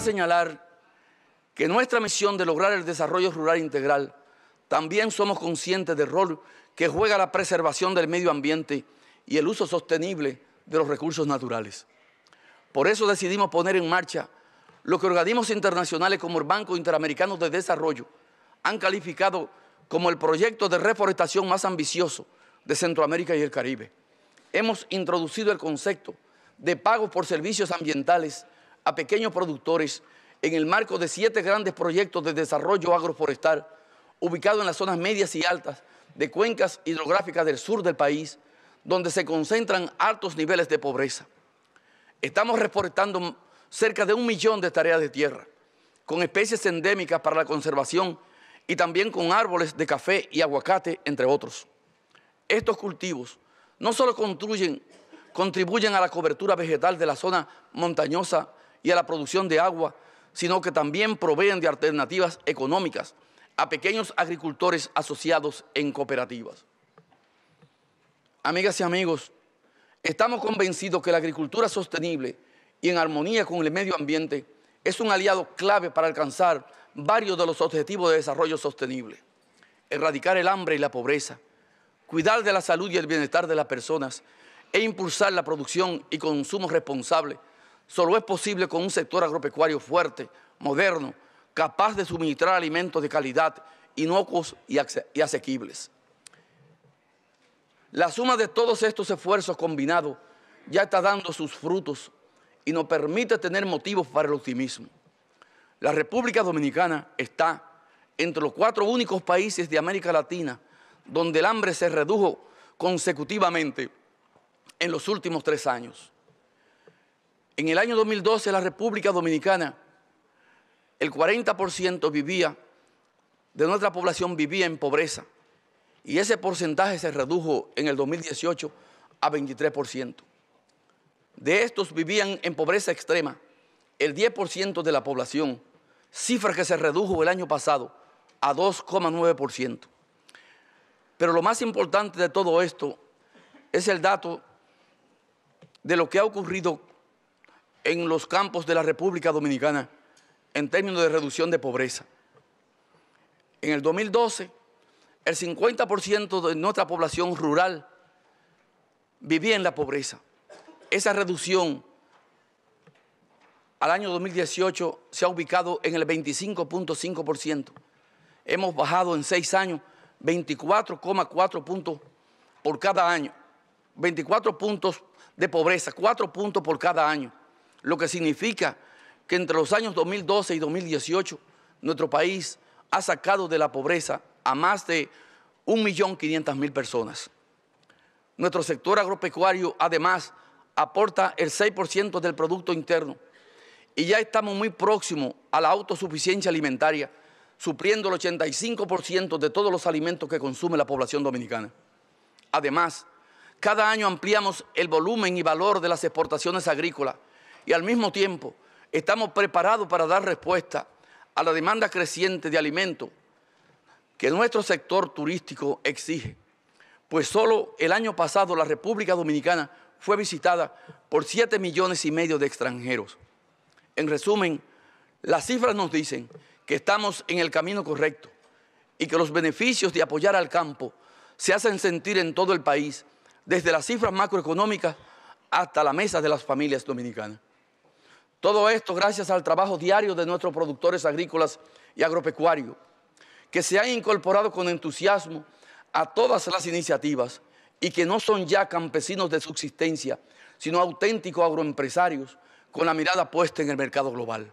señalar que nuestra misión de lograr el desarrollo rural integral, también somos conscientes del rol que juega la preservación del medio ambiente y el uso sostenible de los recursos naturales. Por eso decidimos poner en marcha lo que organismos internacionales como el Banco Interamericano de Desarrollo han calificado como el proyecto de reforestación más ambicioso de Centroamérica y el Caribe. Hemos introducido el concepto de pagos por servicios ambientales a pequeños productores en el marco de siete grandes proyectos de desarrollo agroforestal ubicados en las zonas medias y altas de cuencas hidrográficas del sur del país, donde se concentran altos niveles de pobreza. Estamos reforestando cerca de un millón de tareas de tierra, con especies endémicas para la conservación y también con árboles de café y aguacate, entre otros. Estos cultivos no solo contribuyen a la cobertura vegetal de la zona montañosa y a la producción de agua, sino que también proveen de alternativas económicas a pequeños agricultores asociados en cooperativas. Amigas y amigos, estamos convencidos que la agricultura sostenible y en armonía con el medio ambiente es un aliado clave para alcanzar varios de los objetivos de desarrollo sostenible. Erradicar el hambre y la pobreza, cuidar de la salud y el bienestar de las personas e impulsar la producción y consumo responsable solo es posible con un sector agropecuario fuerte, moderno, capaz de suministrar alimentos de calidad, inocuos y, y asequibles. La suma de todos estos esfuerzos combinados ya está dando sus frutos y nos permite tener motivos para el optimismo. La República Dominicana está entre los cuatro únicos países de América Latina donde el hambre se redujo consecutivamente en los últimos tres años. En el año 2012 la República Dominicana, el 40% vivía, de nuestra población vivía en pobreza. Y ese porcentaje se redujo en el 2018 a 23%. De estos vivían en pobreza extrema el 10% de la población, cifra que se redujo el año pasado a 2,9%. Pero lo más importante de todo esto es el dato de lo que ha ocurrido en los campos de la República Dominicana en términos de reducción de pobreza. En el 2012, el 50% de nuestra población rural vivía en la pobreza. Esa reducción al año 2018 se ha ubicado en el 25.5%. Hemos bajado en seis años 24,4 puntos por cada año. 24 puntos de pobreza, 4 puntos por cada año lo que significa que entre los años 2012 y 2018 nuestro país ha sacado de la pobreza a más de 1.500.000 personas. Nuestro sector agropecuario, además, aporta el 6% del Producto Interno y ya estamos muy próximos a la autosuficiencia alimentaria, supliendo el 85% de todos los alimentos que consume la población dominicana. Además, cada año ampliamos el volumen y valor de las exportaciones agrícolas y al mismo tiempo estamos preparados para dar respuesta a la demanda creciente de alimentos que nuestro sector turístico exige. Pues solo el año pasado la República Dominicana fue visitada por 7 millones y medio de extranjeros. En resumen, las cifras nos dicen que estamos en el camino correcto y que los beneficios de apoyar al campo se hacen sentir en todo el país, desde las cifras macroeconómicas hasta la mesa de las familias dominicanas. Todo esto gracias al trabajo diario de nuestros productores agrícolas y agropecuarios, que se han incorporado con entusiasmo a todas las iniciativas y que no son ya campesinos de subsistencia, sino auténticos agroempresarios con la mirada puesta en el mercado global.